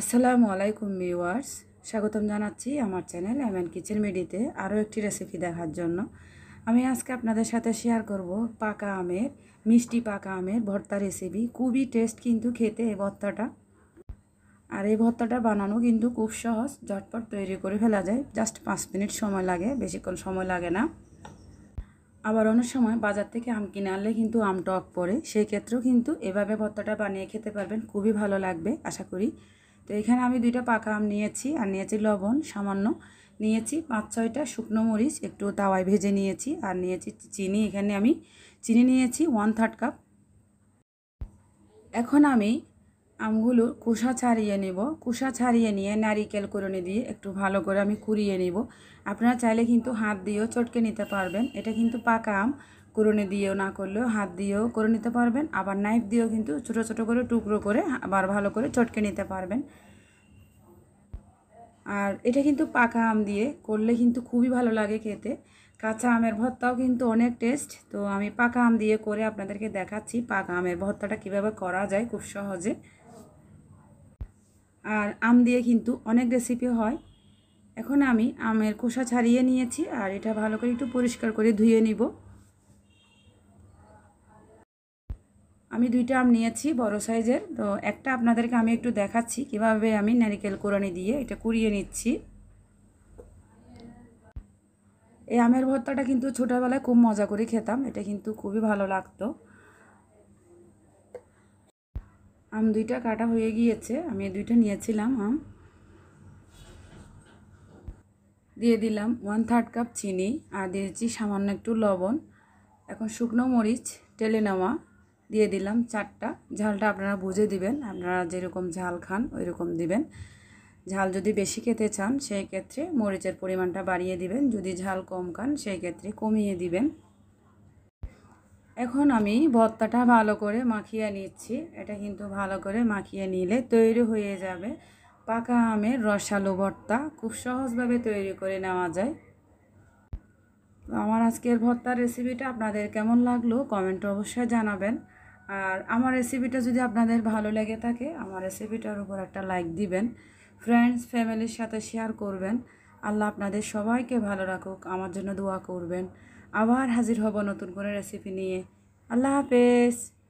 আসসালামু আলাইকুম ভিউয়ার্স স্বাগতম জানাচ্ছি আমার চ্যানেল এমএন কিচেন মিডিতে আরও একটি রেসিপি দেখার জন্য আমি আজকে আপনাদের সাথে শেয়ার করব পাকা আমের মিষ্টি পাকা আমের ভর্তা রেসিপি খুবই টেস্ট কিন্তু খেতে এই ভর্তাটা আর এই ভর্তাটা বানানো কিন্তু খুব সহজ ঝটপট তৈরি করে ফেলা যায় জাস্ট পাঁচ মিনিট সময় লাগে বেশিক্ষণ সময় লাগে না আবার অনেক সময় বাজার থেকে আম কিনে আনলে কিন্তু আম টক পড়ে সেই ক্ষেত্রেও কিন্তু এভাবে ভর্তাটা বানিয়ে খেতে পারবেন খুবই ভালো লাগবে আশা করি তো এখানে আমি দুইটা পাকা আম নিয়েছি আর নিয়েছি লবণ সামান্য নিয়েছি পাঁচ ছয়টা শুকনো মরিচ একটু তাওয়ায় ভেজে নিয়েছি আর নিয়েছি চিনি এখানে আমি চিনি নিয়েছি ওয়ান থার্ড কাপ এখন আমি আমগুলো কুষা ছাড়িয়ে নেব কুষা ছাড়িয়ে নিয়ে নারিকেল কোরণে দিয়ে একটু ভালো করে আমি কুড়িয়ে নেব আপনারা চাইলে কিন্তু হাত দিয়েও চটকে নিতে পারবেন এটা কিন্তু পাকা আম কুরুনি দিয়েও না করলেও হাত দিয়েও করে নিতে পারবেন আবার নাইফ দিয়েও কিন্তু ছোটো ছোটো করে টুকরো করে আবার ভালো করে চটকে নিতে পারবেন আর এটা কিন্তু পাকা আম দিয়ে করলে কিন্তু খুবই ভালো লাগে খেতে কাঁচা আমের ভর্তাও কিন্তু অনেক টেস্ট তো আমি পাকা আম দিয়ে করে আপনাদেরকে দেখাচ্ছি পাকা আমের ভর্তাটা কিভাবে করা যায় খুব সহজে আর আম দিয়ে কিন্তু অনেক রেসিপি হয় এখন আমি আমের খোসা ছাড়িয়ে নিয়েছি আর এটা ভালো করে একটু পরিষ্কার করে ধুয়ে নিব আমি দুইটা আম নিয়েছি বড় সাইজের তো একটা আপনাদেরকে আমি একটু দেখাচ্ছি কিভাবে আমি নারিকেল কোরআনি দিয়ে এটা কুড়িয়ে নিচ্ছি এই আমের ভর্তাটা কিন্তু ছোটোবেলায় খুব মজা করে খেতাম এটা কিন্তু খুবই ভালো লাগতো আম দুইটা কাটা হয়ে গিয়েছে আমি দুইটা নিয়েছিলাম আম দিয়ে দিলাম ওয়ান থার্ড কাপ চিনি আর দিয়েছি সামান্য একটু লবণ এখন শুকনো মরিচ টেলে নেওয়া দিয়ে দিলাম চারটা ঝালটা আপনারা বুঝে দিবেন আপনারা যেরকম ঝাল খান ওই রকম দিবেন ঝাল যদি বেশি খেতে চান সেই ক্ষেত্রে মরিচের পরিমাণটা বাড়িয়ে দিবেন যদি ঝাল কম খান সেই ক্ষেত্রে কমিয়ে দিবেন এখন আমি ভর্তাটা ভালো করে মাখিয়ে নিচ্ছি এটা কিন্তু ভালো করে মাখিয়ে নিলে তৈরি হয়ে যাবে পাকা আমের রসালো ভর্তা খুব সহজভাবে তৈরি করে নেওয়া যায় আমার আজকের ভর্তার রেসিপিটা আপনাদের কেমন লাগলো কমেন্ট অবশ্যই জানাবেন আর আমার রেসিপিটা যদি আপনাদের ভালো লেগে থাকে আমার রেসিপিটার উপর একটা লাইক দিবেন ফ্রেন্ডস ফ্যামিলির সাথে শেয়ার করবেন আল্লাহ আপনাদের সবাইকে ভালো রাখুক আমার জন্য দোয়া করবেন আবার হাজির হব নতুন করে রেসিপি নিয়ে আল্লাহ হাফেজ